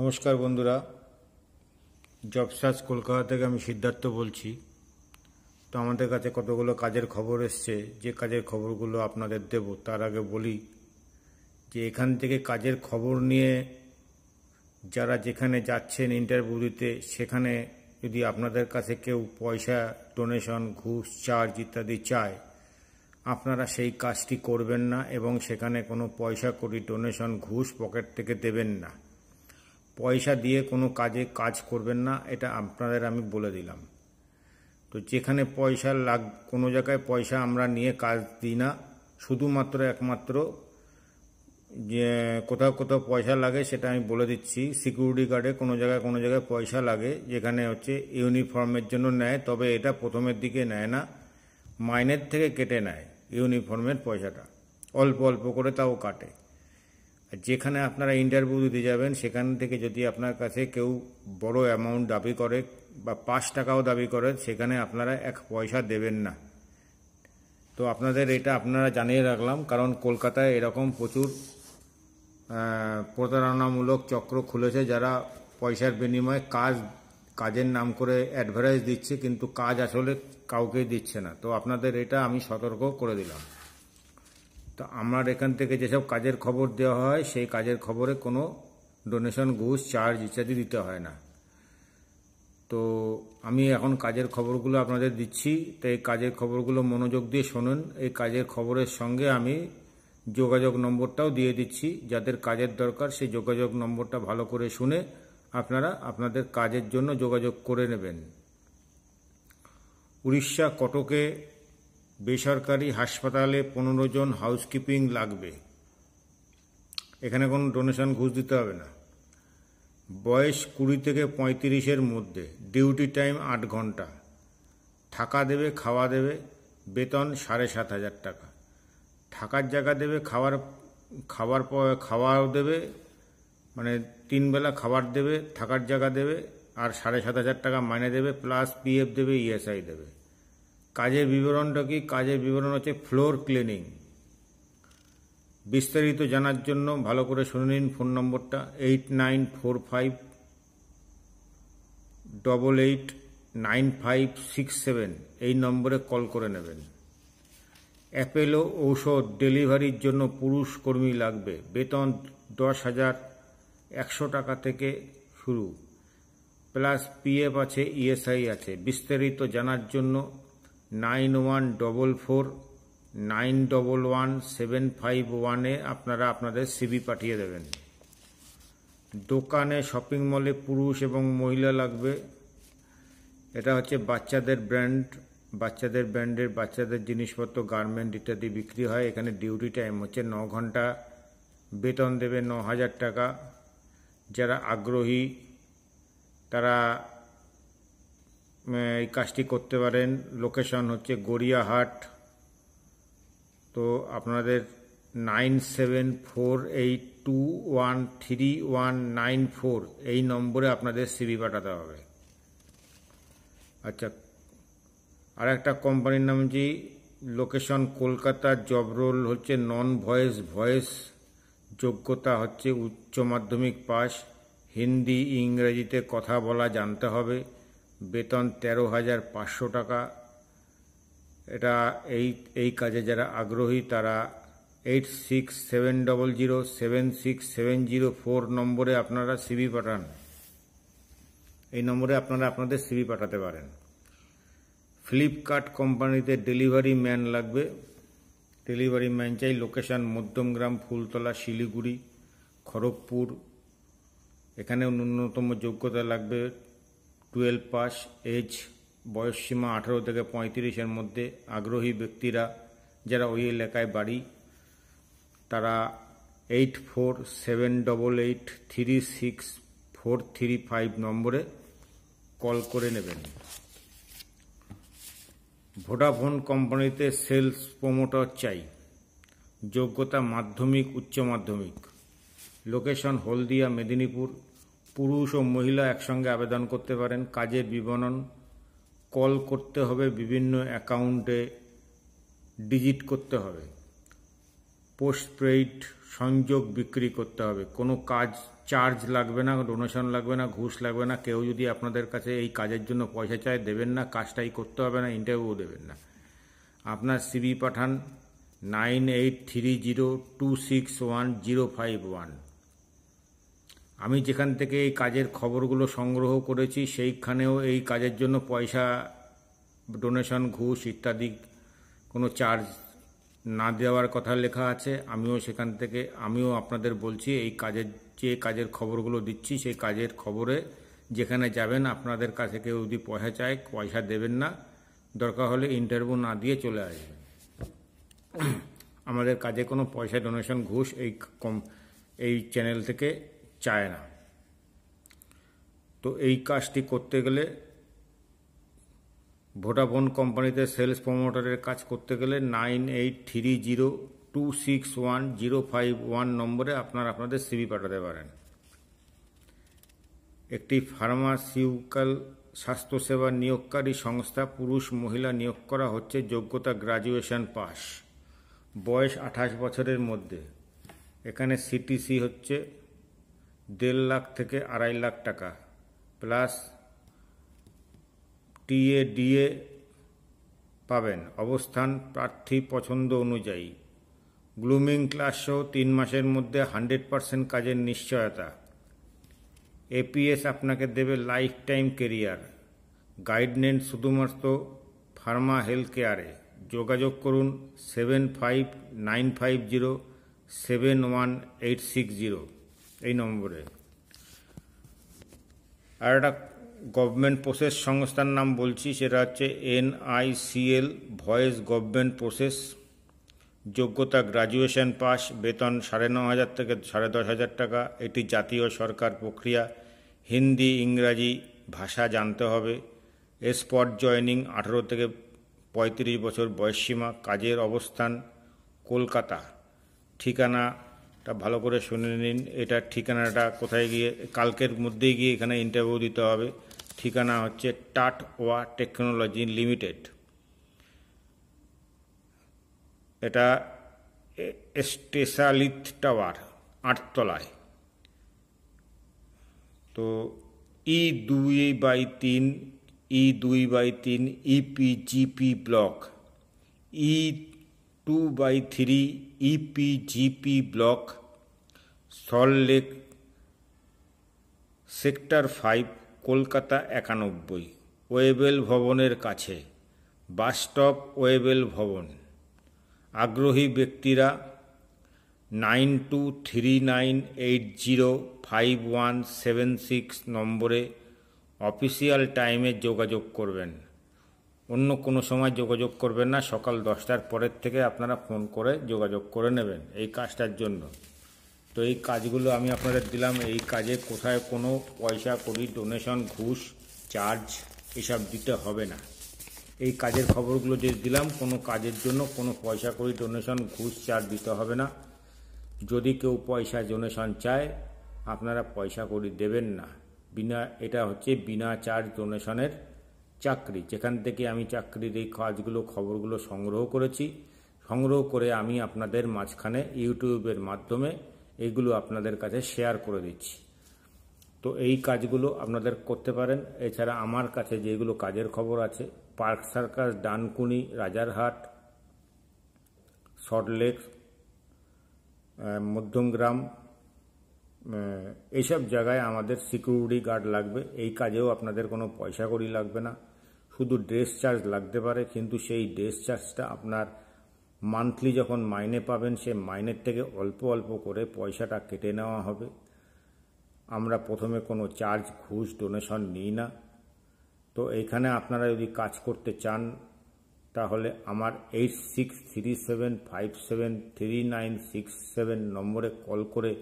নমস্কার বন্ধুরা জবসাজ কলকাতা থেকে আমি সিদ্ধার্থ বলছি তো আমাদের কাছে কতগুলো কাজের খবর এসছে যে কাজের খবরগুলো আপনাদের দেব তার আগে বলি যে এখান থেকে কাজের খবর নিয়ে যারা যেখানে যাচ্ছেন ইন্টারভিউ দিতে সেখানে যদি আপনাদের কাছে কেউ পয়সা ডোনেশন ঘুষ চার্জ ইত্যাদি চায় আপনারা সেই কাজটি করবেন না এবং সেখানে কোনো পয়সা করি ডোনেশন ঘুষ পকেট থেকে দেবেন না পয়সা দিয়ে কোনো কাজে কাজ করবেন না এটা আপনাদের আমি বলে দিলাম তো যেখানে পয়সা লাগ কোনো জায়গায় পয়সা আমরা নিয়ে কাজ দিই না শুধুমাত্র একমাত্র যে কোথাও কোথাও পয়সা লাগে সেটা আমি বলে দিচ্ছি সিকিউরিটি গার্ডে কোনো জায়গায় কোনো জায়গায় পয়সা লাগে যেখানে হচ্ছে ইউনিফর্মের জন্য নেয় তবে এটা প্রথমের দিকে নেয় না মাইনের থেকে কেটে নেয় ইউনিফর্মের পয়সাটা অল্প অল্প করে তাও কাটে যেখানে আপনারা ইন্টারভিউ দিতে যাবেন সেখান থেকে যদি আপনার কাছে কেউ বড় অ্যামাউন্ট দাবি করে বা পাঁচ টাকাও দাবি করে সেখানে আপনারা এক পয়সা দেবেন না তো আপনাদের এটা আপনারা জানিয়ে রাখলাম কারণ কলকাতায় এরকম প্রচুর প্রতারণামূলক চক্র খুলেছে যারা পয়সার বিনিময়ে কাজ কাজের নাম করে অ্যাডভার্টাইজ দিচ্ছে কিন্তু কাজ আসলে কাউকে দিচ্ছে না তো আপনাদের এটা আমি সতর্ক করে দিলাম তো আমার এখান থেকে যেসব কাজের খবর দেওয়া হয় সেই কাজের খবরে কোনো ডোনেশন ঘুষ চার্জ ইত্যাদি দিতে হয় না তো আমি এখন কাজের খবরগুলো আপনাদের দিচ্ছি তো এই কাজের খবরগুলো মনোযোগ দিয়ে শুনুন এই কাজের খবরের সঙ্গে আমি যোগাযোগ নম্বরটাও দিয়ে দিচ্ছি যাদের কাজের দরকার সেই যোগাযোগ নম্বরটা ভালো করে শুনে আপনারা আপনাদের কাজের জন্য যোগাযোগ করে নেবেন উড়িষ্যা কটকে বেসরকারি হাসপাতালে পনেরো জন হাউসকিপিং লাগবে এখানে কোনো ডোনেশন ঘুষ দিতে হবে না বয়স কুড়ি থেকে পঁয়ত্রিশের মধ্যে ডিউটি টাইম আট ঘন্টা থাকা দেবে খাওয়া দেবে বেতন সাড়ে সাত হাজার টাকা থাকার জায়গা দেবে খাওয়ার খাবার খাওয়াও দেবে মানে তিন বেলা খাবার দেবে থাকার জায়গা দেবে আর সাড়ে সাত হাজার টাকা মাইনে দেবে প্লাস পিএফ দেবে ইএসআই e দেবে কাজের বিবরণটা কি কাজের বিবরণ হচ্ছে ফ্লোর ক্লিনিং বিস্তারিত জানার জন্য ভালো করে শুনে নিন ফোন নম্বরটা eight nine four five double eight nine five six seven এই নম্বরে কল করে নেবেন অ্যাপেলো ঔষধ ডেলিভারির জন্য পুরুষ কর্মী লাগবে বেতন দশ হাজার একশো টাকা থেকে শুরু প্লাস পিএফ আছে ইএসআই e আছে বিস্তারিত জানার জন্য nine one double four nine double one seven five ওয়ানে আপনারা আপনাদের সিবি পাঠিয়ে দেবেন দোকানে শপিং মলে পুরুষ এবং মহিলা লাগবে এটা হচ্ছে বাচ্চাদের ব্র্যান্ড বাচ্চাদের ব্র্যান্ডের বাচ্চাদের জিনিসপত্র গার্মেন্ট ইত্যাদি বিক্রি হয় এখানে ডিউটি টাইম হচ্ছে ন ঘন্টা বেতন দেবে ন হাজার টাকা যারা আগ্রহী তারা এই কাজটি করতে পারেন লোকেশন হচ্ছে গড়িয়াহাট তো আপনাদের nine seven four eight two one three one nine four এই নম্বরে আপনাদের সিবি পাঠাতে হবে আচ্ছা আর একটা কোম্পানির নাম যে লোকেশন কলকাতা জব রোল হচ্ছে নন ভয়েস ভয়েস যোগ্যতা হচ্ছে উচ্চ মাধ্যমিক পাস হিন্দি ইংরেজিতে কথা বলা জানতে হবে বেতন তেরো হাজার পাঁচশো টাকা এটা এই এই কাজে যারা আগ্রহী তারা eight six seven double zero seven six seven zero four নম্বরে আপনারা সিবি পাঠান এই নম্বরে আপনারা আপনাদের সিবি পাঠাতে পারেন ফ্লিপকার্ট কোম্পানিতে ডেলিভারি ম্যান লাগবে ডেলিভারি ম্যান চাই লোকেশান মধ্যমগ্রাম ফুলতলা শিলিগুড়ি খড়গপুর এখানেও ন্যূনতম যোগ্যতা লাগবে টুয়েলভ পাস এজ বয়সসীমা আঠারো থেকে পঁয়ত্রিশের মধ্যে আগ্রহী ব্যক্তিরা যারা ওই এলাকায় বাড়ি তারা eight four seven double eight three six four three five নম্বরে কল করে নেবেন ভোডাফোন কোম্পানিতে সেলস প্রোমোটর চাই যোগ্যতা মাধ্যমিক উচ্চ মাধ্যমিক লোকেশন হলদিয়া মেদিনীপুর পুরুষ ও মহিলা একসঙ্গে আবেদন করতে পারেন কাজের বিবরণ কল করতে হবে বিভিন্ন অ্যাকাউন্টে ডিজিট করতে হবে পোস্টপেইড সংযোগ বিক্রি করতে হবে কোনো কাজ চার্জ লাগবে না ডোনেশন লাগবে না ঘুষ লাগবে না কেউ যদি আপনাদের কাছে এই কাজের জন্য পয়সা চায় দেবেন না কাজটাই করতে হবে না ইন্টারভিউ দেবেন না আপনার সিবি পাঠান nine eight three zero two six one zero five one আমি যেখান থেকে এই কাজের খবরগুলো সংগ্রহ করেছি সেইখানেও এই কাজের জন্য পয়সা ডোনেশন ঘুষ ইত্যাদি কোনো চার্জ না দেওয়ার কথা লেখা আছে আমিও সেখান থেকে আমিও আপনাদের বলছি এই কাজের যে কাজের খবরগুলো দিচ্ছি সেই কাজের খবরে যেখানে যাবেন আপনাদের কাছে কেউ যদি পয়সা চায় পয়সা দেবেন না দরকার হলে ইন্টারভিউ না দিয়ে চলে আসবেন আমাদের কাজে কোনো পয়সা ডোনেশন ঘুষ এই কম এই চ্যানেল থেকে চায় না তো এই কাজটি করতে গেলে ভোডাফোন কোম্পানিতে সেলস প্রমোটারের কাজ করতে গেলে nine eight three zero two six one zero five one নম্বরে আপনার আপনাদের সিবি পাঠাতে পারেন একটি ফার্মাসিউকাল স্বাস্থ্যসেবা নিয়োগকারী সংস্থা পুরুষ মহিলা নিয়োগ করা হচ্ছে যোগ্যতা গ্রাজুয়েশন পাস বয়স আঠাশ বছরের মধ্যে এখানে সিটিসি হচ্ছে দেড় লাখ থেকে আড়াই লাখ টাকা প্লাস টিএ ডিএ পাবেন অবস্থান প্রার্থী পছন্দ অনুযায়ী গ্লুমিং ক্লাস সহ তিন মাসের মধ্যে হান্ড্রেড পারসেন্ট কাজের নিশ্চয়তা এপিএস আপনাকে দেবে লাইফ টাইম কেরিয়ার গাইডনেন্স শুধুমাত্র ফার্মা হেলথ কেয়ারে যোগাযোগ করুন seven five nine five zero seven one eight six zero এই নম্বরে আর একটা গভর্নমেন্ট প্রসেস সংস্থার নাম বলছি সেটা হচ্ছে এনআইসিএল ভয়েস গভর্নমেন্ট প্রসেস যোগ্যতা গ্রাজুয়েশন পাস বেতন সাড়ে ন হাজার থেকে সাড়ে দশ হাজার টাকা এটি জাতীয় সরকার প্রক্রিয়া হিন্দি ইংরাজি ভাষা জানতে হবে স্পট জয়নিং আঠেরো থেকে পঁয়ত্রিশ বছর বয়সীমা কাজের অবস্থান কলকাতা ঠিকানা তা ভালো করে শুনে নিন এটা ঠিকানাটা কোথায় গিয়ে কালকের মধ্যেই গিয়ে এখানে ইন্টারভিউ দিতে হবে ঠিকানা হচ্ছে টাট ওয়া টেকনোলজি লিমিটেড এটা স্টেশালিত টাওয়ার আটতলায় তো ই দুই বাই তিন ই দুই বাই তিন EP GP block E two by three EP GP block Salt Lake sector five Kolkata একানব্বই ওয়েবেল ভবনের কাছে বাসস্টপ ওয়েবেল ভবন আগ্রহী ব্যক্তিরা nine two three nine eight zero five one seven six নম্বরে অফিসিয়াল টাইমে যোগাযোগ করবেন অন্য কোনো সময় যোগাযোগ করবেন না সকাল দশটার পরের থেকে আপনারা ফোন করে যোগাযোগ করে নেবেন এই কাজটার জন্য তো এই কাজগুলো আমি আপনাদের দিলাম এই কাজে কোথায় কোনো পয়সা করি ডোনেশন ঘুষ চার্জ এসব দিতে হবে না এই কাজের খবরগুলো যে দিলাম কোনো কাজের জন্য কোনো পয়সা করি ডোনেশন ঘুষ চার্জ দিতে হবে না যদি কেউ পয়সা ডোনেশন চায় আপনারা পয়সা করি দেবেন না বিনা এটা হচ্ছে বিনা চার্জ ডোনেশনের চাকরি যেখান থেকে আমি চাকরির এই কাজগুলো খবরগুলো সংগ্রহ করেছি সংগ্রহ করে আমি আপনাদের মাঝখানে ইউটিউবের মাধ্যমে এইগুলো আপনাদের কাছে শেয়ার করে দিচ্ছি তো এই কাজগুলো আপনাদের করতে পারেন এছাড়া আমার কাছে যেগুলো কাজের খবর আছে পার্ক সার্কাস ডানকুনি রাজারহাট সল্টলেক মধ্যমগ্রাম এইসব জায়গায় আমাদের সিকিউরিটি গার্ড লাগবে এই কাজেও আপনাদের কোনো পয়সা করি লাগবে না শুধু ড্রেস চার্জ লাগতে পারে কিন্তু সেই ড্রেস চার্জটা আপনার মান্থলি যখন মাইনে পাবেন সে মাইনের থেকে অল্প অল্প করে পয়সাটা কেটে নেওয়া হবে আমরা প্রথমে কোনো চার্জ ঘুষ ডোনেশন নিই না তো এইখানে আপনারা যদি কাজ করতে চান তাহলে আমার eight six three seven five seven three nine six seven নম্বরে কল করে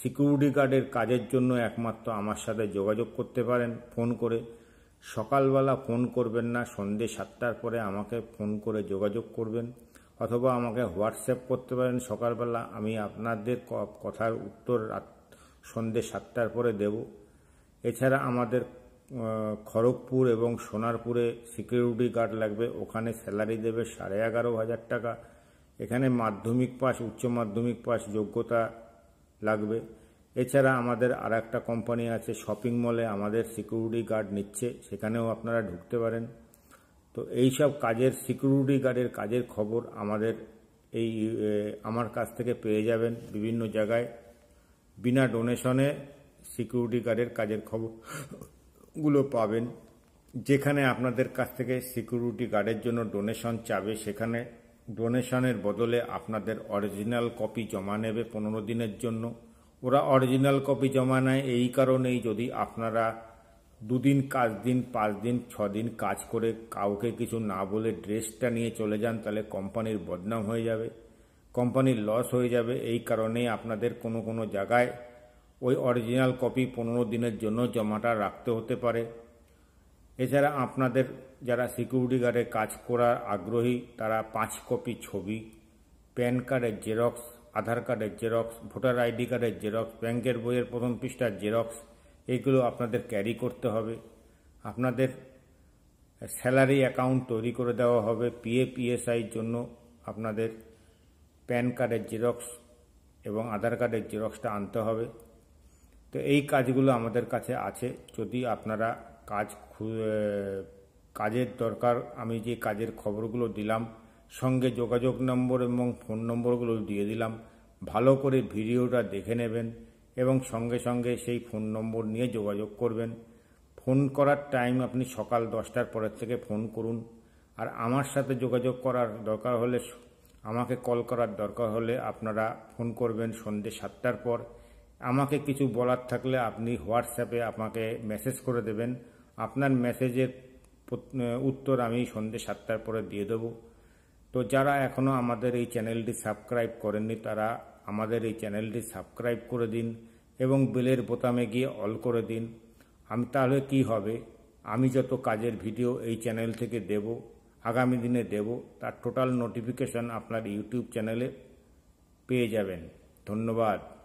সিকিউরিটি গার্ডের কাজের জন্য একমাত্র আমার সাথে যোগাযোগ করতে পারেন ফোন করে সকালবেলা ফোন করবেন না সন্ধে সাতটার পরে আমাকে ফোন করে যোগাযোগ করবেন অথবা আমাকে হোয়াটসঅ্যাপ করতে পারেন সকালবেলা আমি আপনাদের কথার উত্তর রাত সন্ধে সাতটার পরে দেব এছাড়া আমাদের খড়গপুর এবং সোনারপুরে সিকিউরিটি গার্ড লাগবে ওখানে স্যালারি দেবে সাড়ে এগারো হাজার টাকা এখানে মাধ্যমিক পাস উচ্চ মাধ্যমিক পাস যোগ্যতা লাগবে এছাড়া আমাদের আর একটা কোম্পানি আছে শপিং মলে আমাদের সিকিউরিটি গার্ড নিচ্ছে সেখানেও আপনারা ঢুকতে পারেন তো এই সব কাজের সিকিউরিটি গার্ডের কাজের খবর আমাদের এই আমার কাছ থেকে পেয়ে যাবেন বিভিন্ন জায়গায় বিনা ডোনেশনে সিকিউরিটি গার্ডের কাজের খবরগুলো পাবেন যেখানে আপনাদের কাছ থেকে সিকিউরিটি গার্ডের জন্য ডোনেশন চাবে সেখানে ডোনেশনের বদলে আপনাদের অরিজিনাল কপি জমা নেবে পনেরো দিনের জন্য ওরা অরিজিনাল কপি জমা নেয় এই কারণেই যদি আপনারা দুদিন কাজ দিন পাঁচ দিন ছ দিন কাজ করে কাউকে কিছু না বলে ড্রেসটা নিয়ে চলে যান তাহলে কোম্পানির বদনাম হয়ে যাবে কোম্পানির লস হয়ে যাবে এই কারণেই আপনাদের কোনো কোনো জায়গায় ওই অরিজিনাল কপি পনেরো দিনের জন্য জমাটা রাখতে হতে পারে এছাড়া আপনাদের যারা সিকিউরিটি গার্ডে কাজ করার আগ্রহী তারা পাঁচ কপি ছবি প্যান কার্ডের জেরক্স আধার কার্ডের জেরক্স ভোটার আইডি কার্ডের জেরক্স ব্যাংকের বইয়ের প্রথম পৃষ্ঠার জেরক্স এইগুলো আপনাদের ক্যারি করতে হবে আপনাদের স্যালারি অ্যাকাউন্ট তৈরি করে দেওয়া হবে পিএফ জন্য আপনাদের প্যান কার্ডের জেরক্স এবং আধার কার্ডের জেরক্সটা আনতে হবে তো এই কাজগুলো আমাদের কাছে আছে যদি আপনারা কাজ কাজের দরকার আমি যে কাজের খবরগুলো দিলাম সঙ্গে যোগাযোগ নম্বর এবং ফোন নম্বরগুলো দিয়ে দিলাম ভালো করে ভিডিওটা দেখে নেবেন এবং সঙ্গে সঙ্গে সেই ফোন নম্বর নিয়ে যোগাযোগ করবেন ফোন করার টাইম আপনি সকাল দশটার পরের থেকে ফোন করুন আর আমার সাথে যোগাযোগ করার দরকার হলে আমাকে কল করার দরকার হলে আপনারা ফোন করবেন সন্ধ্যে সাতটার পর আমাকে কিছু বলার থাকলে আপনি হোয়াটসঅ্যাপে আমাকে মেসেজ করে দেবেন আপনার মেসেজের উত্তর আমি সন্ধ্যে সাতটার পরে দিয়ে দেবো তো যারা এখনও আমাদের এই চ্যানেলটি সাবস্ক্রাইব করেননি তারা আমাদের এই চ্যানেলটি সাবস্ক্রাইব করে দিন এবং বেলের বোতামে গিয়ে অল করে দিন আমি তাহলে কি হবে আমি যত কাজের ভিডিও এই চ্যানেল থেকে দেব আগামী দিনে দেব তার টোটাল নোটিফিকেশন আপনার ইউটিউব চ্যানেলে পেয়ে যাবেন ধন্যবাদ